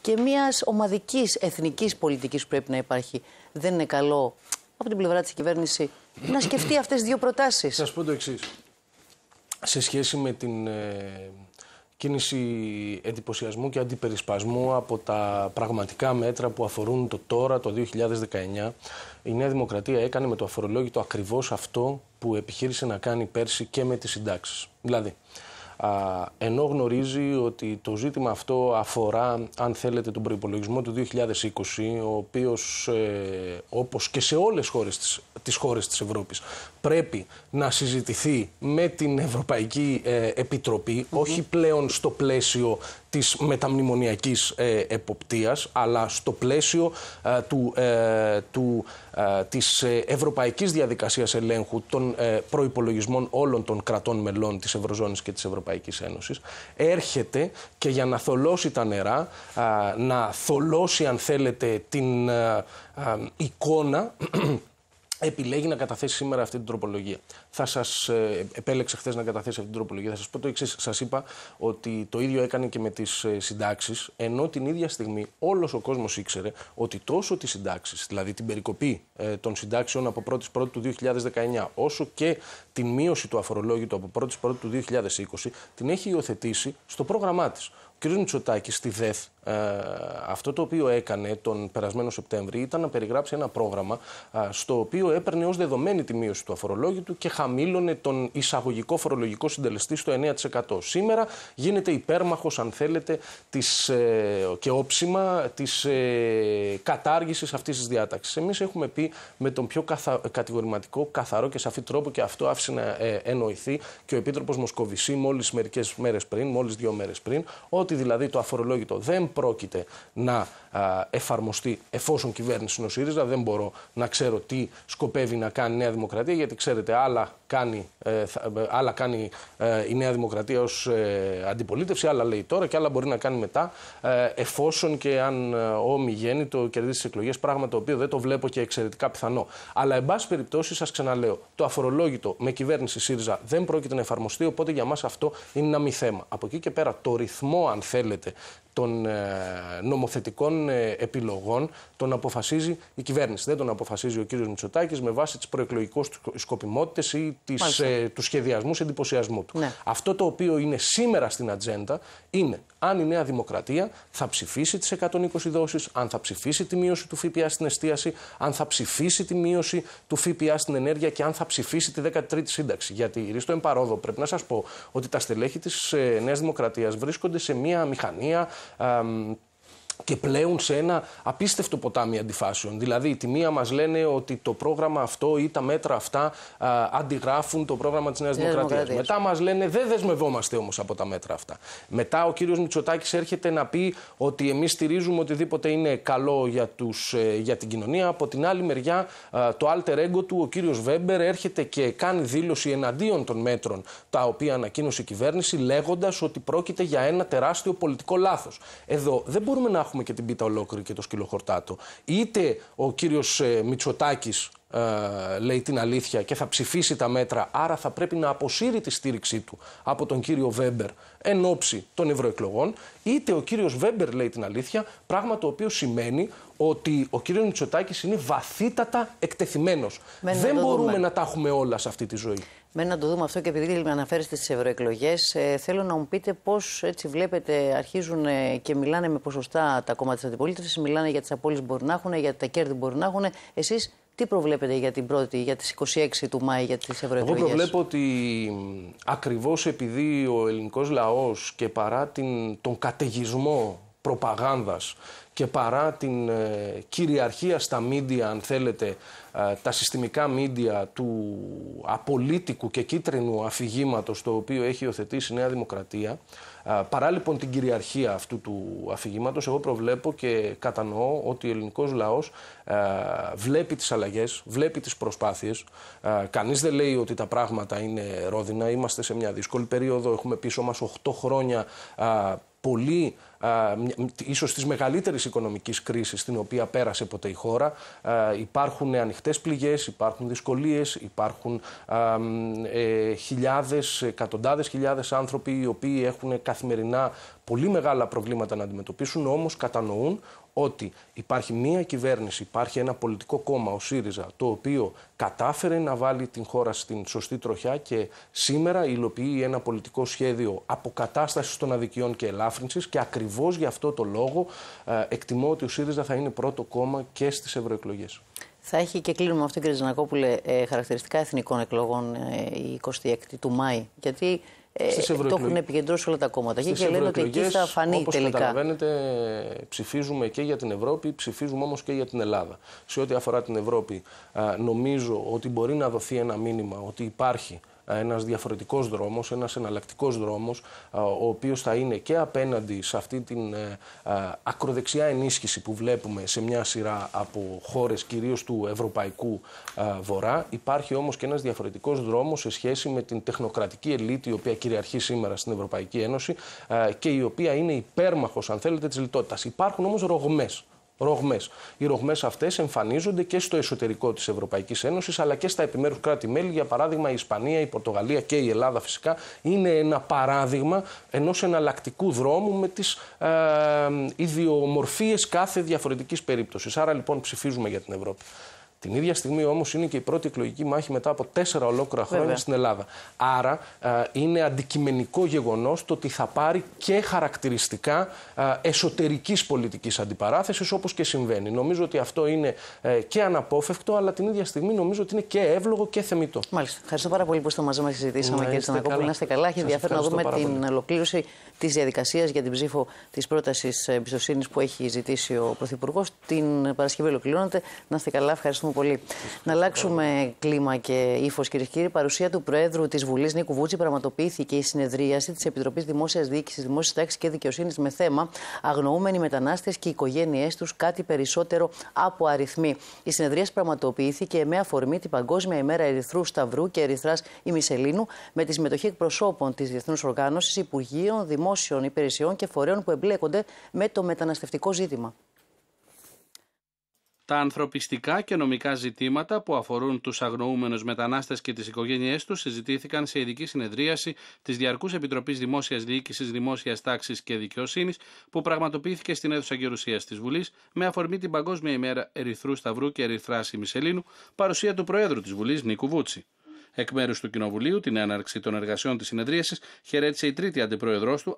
και μιας ομαδικής εθνικής πολιτικής που πρέπει να υπάρχει. Δεν είναι καλό από την πλευρά της κυβέρνηση να σκεφτεί αυτές τις δύο προτάσεις. Θα σας πω το εξής. Σε σχέση με την ε, κίνηση εντυπωσιασμού και αντιπερισπασμού από τα πραγματικά μέτρα που αφορούν το τώρα, το 2019, η Νέα Δημοκρατία έκανε με το αφορολόγητο ακριβώς αυτό που επιχείρησε να κάνει πέρσι και με τις συντάξεις. Δηλαδή, ενώ γνωρίζει ότι το ζήτημα αυτό αφορά, αν θέλετε, τον προϋπολογισμό του 2020, ο οποίος, ε, όπως και σε όλες χώρες της, τις χώρες της Ευρώπης, πρέπει να συζητηθεί με την Ευρωπαϊκή ε, επιτροπη όχι πλέον στο πλαίσιο της μεταμνημονιακής ε, εποπτείας, αλλά στο πλαίσιο ε, του, ε, του, ε, της ε, ευρωπαϊκής διαδικασίας ελέγχου των προϋπολογισμών όλων των κρατών μελών της Ευρωζώνης και της Ευρωπαϊκής Ένωσης, έρχεται και για να θολώσει τα νερά, να θολώσει αν θέλετε την εικόνα επιλέγει να καταθέσει σήμερα αυτή την τροπολογία. Θα σας ε, επέλεξε χθες να καταθέσει αυτή την τροπολογία. Θα σας πω το εξής. Σας είπα ότι το ίδιο έκανε και με τις ε, συντάξεις, ενώ την ίδια στιγμή όλος ο κόσμος ήξερε ότι τόσο τις συντάξεις, δηλαδή την περικοπή ε, των συντάξεων από 1η Πρώτη του 2019, όσο και την μείωση του αφορολόγητου από 1η Πρώτη του 2020, την έχει υιοθετήσει στο πρόγραμμά της. Ο κ. Μητσοτάκης στη ΔΕΘ ε, αυτό το οποίο έκανε τον περασμένο Σεπτέμβρη ήταν να περιγράψει ένα πρόγραμμα στο οποίο έπαιρνε ως δεδομένη τη μείωση του αφορολόγητου και χαμήλωνε τον εισαγωγικό φορολογικό συντελεστή στο 9%. Σήμερα γίνεται υπέρμαχος αν θέλετε, της, ε, και όψιμα της ε, κατάργησης αυτής της διάταξης. Εμείς έχουμε πει με τον πιο καθα... κατηγορηματικό, καθαρό και σαφή τρόπο και αυτό άφησε να ε, εννοηθεί και ο Επίτροπος Μοσκοβισή μόλις μερικές μέρες πριν, μόλις δύο μέρες πριν, ότι δηλαδή το αφορολόγητο δεν πρόκειται να εφαρμοστεί εφόσον κυβέρνηση είναι ο ΣΥΡΙΖΑ. Δεν μπορώ να ξέρω τι σκοπεύει να κάνει η Νέα Δημοκρατία, γιατί ξέρετε, άλλα κάνει, ε, ε, κάνει ε, η Νέα Δημοκρατία ως αντιπολίτευση, άλλα λέει τώρα και άλλα μπορεί να κάνει μετά, εφόσον και αν όμοι γέννητο το κερδίσει τις εκλογές. Πράγμα το οποίο δεν το βλέπω και εξαιρετικά πιθανό. Αλλά, εν πάση περιπτώσει, σας ξαναλέω, το αφορολόγητο με κυβέρνηση ΣΥΡΙΖΑ δεν πρόκειται να εφαρμοστεί, οπότε για μας αυτό είναι ένα μη θέμα. Από εκεί και πέρα, το ρυθμό, αν θέλετε, των ε, νομοθετικών ε, επιλογών τον αποφασίζει η κυβέρνηση. Δεν τον αποφασίζει ο κύριος Μητσοτάκης με βάση τις προεκλογικές σκοπιμότητες ή τις, ε, τους σχεδιασμούς εντυπωσιασμού του. Ναι. Αυτό το οποίο είναι σήμερα στην ατζέντα είναι αν η Νέα Δημοκρατία θα ψηφίσει τις 120 δόσεις, αν θα ψηφίσει τη μείωση του ΦΠΑ στην εστίαση, αν θα ψηφίσει τη μείωση του ΦΠΑ στην ενέργεια και αν θα ψηφίσει τη 13η σύνταξη. Γιατί, ρίστο εμπαρόδο, πρέπει να σας πω ότι τα στελέχη της ε, Νέας Δημοκρατίας βρίσκονται σε μια μηχανία Um, και πλέουν σε ένα απίστευτο ποτάμι αντιφάσεων. Δηλαδή, τη μία μας λένε ότι το πρόγραμμα αυτό ή τα μέτρα αυτά αντιγράφουν το πρόγραμμα της Νέας Δημοκρατία. Μετά μας λένε δεν δεσμευόμαστε όμως από τα μέτρα αυτά. Μετά ο κύριος Μητσοτάκης έρχεται να πει ότι εμείς στηρίζουμε οτιδήποτε είναι καλό για, τους, ε, για την κοινωνία. Από την άλλη μεριά, το alter ego του, ο κύριος Βέμπερ, έρχεται και κάνει δήλωση εναντίον των μέτρων τα οποία ανακοίνωσε η κυβέρνηση, λέγοντας ότι πρόκειται για ένα τεράστιο πολιτικό λάθος. Εδώ δεν μπορούμε να έχουμε και την πίτα ολόκληρη και το σκυλοχορτάτο. Είτε ο κύριος ε, Μητσοτάκης, ε, λέει την αλήθεια και θα ψηφίσει τα μέτρα, άρα θα πρέπει να αποσύρει τη στήριξή του από τον κύριο Βέμπερ εν ώψη των ευρωεκλογών, είτε ο κύριος Βέμπερ λέει την αλήθεια, πράγμα το οποίο σημαίνει ότι ο κύριος Μητσοτάκης είναι βαθύτατα εκτεθειμένος. Δεν μπορούμε να τα έχουμε όλα σε αυτή τη ζωή. Μένει να το δούμε αυτό και επειδή με αναφέρεστε στις ευρωεκλογές, ε, θέλω να μου πείτε πώς έτσι βλέπετε, αρχίζουν ε, και μιλάνε με ποσοστά τα κόμματα της αντιπολίτευσης, μιλάνε για τις απόλυτε που μπορούν να έχουν, για τα κέρδη που μπορούν να έχουν. Εσείς τι προβλέπετε για την πρώτη, για τις 26 του Μάη, για τις ευρωεκλογές. Εγώ προβλέπω ότι ακριβώς επειδή ο ελληνικός λαός και παρά την, τον καταιγισμό προπαγάνδας και παρά την ε, κυριαρχία στα μίντια, αν θέλετε, ε, τα συστημικά μίντια του απολύτικου και κίτρινου αφηγήματος το οποίο έχει υιοθετήσει η Νέα Δημοκρατία, ε, παρά λοιπόν την κυριαρχία αυτού του αφηγήματος, εγώ προβλέπω και κατανοώ ότι ο ελληνικός λαός ε, βλέπει τις αλλαγές, βλέπει τις προσπάθειες. Κανείς δεν λέει ότι τα πράγματα είναι ρόδινα, είμαστε σε μια δύσκολη περίοδο, έχουμε πίσω μας 8 χρόνια πολύ, ίσως της μεγαλύτερης οικονομικής κρίσης την οποία πέρασε ποτέ η χώρα. υπάρχουν ανοιχτές πληγές, υπάρχουν δυσκολίες, υπάρχουν α, ε, χιλιάδες, εκατοντάδες χιλιάδες άνθρωποι οι οποίοι έχουν καθημερινά πολύ μεγάλα προβλήματα να αντιμετωπίσουν, όμως κατανοούν ότι υπάρχει μία κυβέρνηση, υπάρχει ένα πολιτικό κόμμα, ο ΣΥΡΙΖΑ, το οποίο κατάφερε να βάλει την χώρα στην σωστή τροχιά και σήμερα υλοποιεί ένα πολιτικό σχέδιο αποκατάστασης των αδικιών και ελάφρυνσης και ακριβώς γι' αυτό το λόγο ε, εκτιμώ ότι ο ΣΥΡΙΖΑ θα είναι πρώτο κόμμα και στις ευρωεκλογές. Θα έχει και κλείνουμε αυτήν, κύριε Ζανακόπουλε, ε, χαρακτηριστικά εθνικών εκλογών ε, η 26η του Μάη. Γιατί ε, στις το έχουν επικεντρώσει όλα τα κόμματα. Στις και λένε ότι εκεί θα φανεί όπως τελικά. Όπως καταλαβαίνετε, ψηφίζουμε και για την Ευρώπη, ψηφίζουμε όμως και για την Ελλάδα. Σε ό,τι αφορά την Ευρώπη, νομίζω ότι μπορεί να δοθεί ένα μήνυμα ότι υπάρχει ένας διαφορετικός δρόμος, ένας εναλλακτικός δρόμος, ο οποίος θα είναι και απέναντι σε αυτή την ε, ακροδεξιά ενίσχυση που βλέπουμε σε μια σειρά από χώρες, κυρίως του Ευρωπαϊκού Βορρά. Υπάρχει όμως και ένας διαφορετικός δρόμος σε σχέση με την τεχνοκρατική ελίτ, η οποία κυριαρχεί σήμερα στην Ευρωπαϊκή Ένωση και η οποία είναι υπέρμαχος, αν θέλετε, της λιτότητας. Υπάρχουν όμως ρογμές ρογμές. Οι ρογμές αυτές εμφανίζονται και στο εσωτερικό της Ευρωπαϊκής Ένωσης, αλλά και στα επιμέρους κράτη-μέλη. Για παράδειγμα, η Ισπανία, η Πορτογαλία και η Ελλάδα φυσικά είναι ένα παράδειγμα ενός εναλλακτικού δρόμου με τις ε, ιδιομορφίες κάθε διαφορετικής περίπτωσης. Άρα λοιπόν ψηφίζουμε για την Ευρώπη. Την ίδια στιγμή όμως είναι και η πρώτη εκλογική μάχη μετά από τέσσερα ολόκληρα χρόνια Βέβαια. στην Ελλάδα. Άρα ε, είναι αντικειμενικό γεγονός το ότι θα πάρει και χαρακτηριστικά ε, εσωτερικής πολιτικής αντιπαράθεσης όπως και συμβαίνει. Νομίζω ότι αυτό είναι ε, και αναπόφευκτο, αλλά την ίδια στιγμή νομίζω ότι είναι και εύλογο και θεμητό. Μάλιστα. Ευχαριστώ πάρα πολύ που στο μαζί μας συζητήσαμε, κύριε Στανακόπουλο. Να είστε καλά. Έχει ενδιαφέρον να δούμε την ολοκλήρωση της διαδικασίας για την ψήφο της πρότασης εμπιστοσύνης που έχει ζητήσει ο Πρωθυπουργός. Την Παρασκευή ολοκληρώνεται. Να είστε καλά. Ευχαριστούμε Ευχαριστούμε πολύ. Να αλλάξουμε κλίμα και ύφος, κυρίε και κύριοι. Παρουσία του Προέδρου της Βουλής Νίκου Βούτση πραγματοποιήθηκε η συνεδρίαση της Επιτροπής Δημόσιας Διοίκησης, Δημόσιας Τάξης και Δικαιοσύνης με θέμα Αγνοούμενοι μετανάστες και οι οικογένειές τους κάτι περισσότερο από αριθμοί. Η συνεδρίαση πραγματοποιήθηκε με αφορμή την Παγκόσμια ημέρα Ερυθρού Σταυρού και Ερυθράς Ημισελίνου με τη συμμετοχή εκπροσώπων της Διεθνούς Οργάνωσης, Υπουργείων, Δημόσιων Υπηρεσιών και φορέων που εμπλέκονται με το μεταναστευτικό ζήτημα τα ανθρωπιστικά και νομικά ζητήματα που αφορούν τους αγνοούμενους μετανάστες και τις οικογένειές τους συζητήθηκαν σε ειδική συνεδρίαση της Διαρκούς Επιτροπής Δημόσιας Διοίκησης, Δημόσιας Τάξης και Δικαιοσύνης, που πραγματοποιήθηκε στην αίθουσα Γερουσίας της Βουλής με αφορμή την Παγκόσμια ημέρα Ερυθρού Σταυρού και Ερυθρά Ημισελίνου, παρουσία του Προέδρου της Βουλής Νίκου Βούτσι. Εκ μέρους του Κοινοβουλίου, την έναρξη των εργασιών της συνεδρίασης χαιρέτησε η τρίτη αντιπρόεδρός του,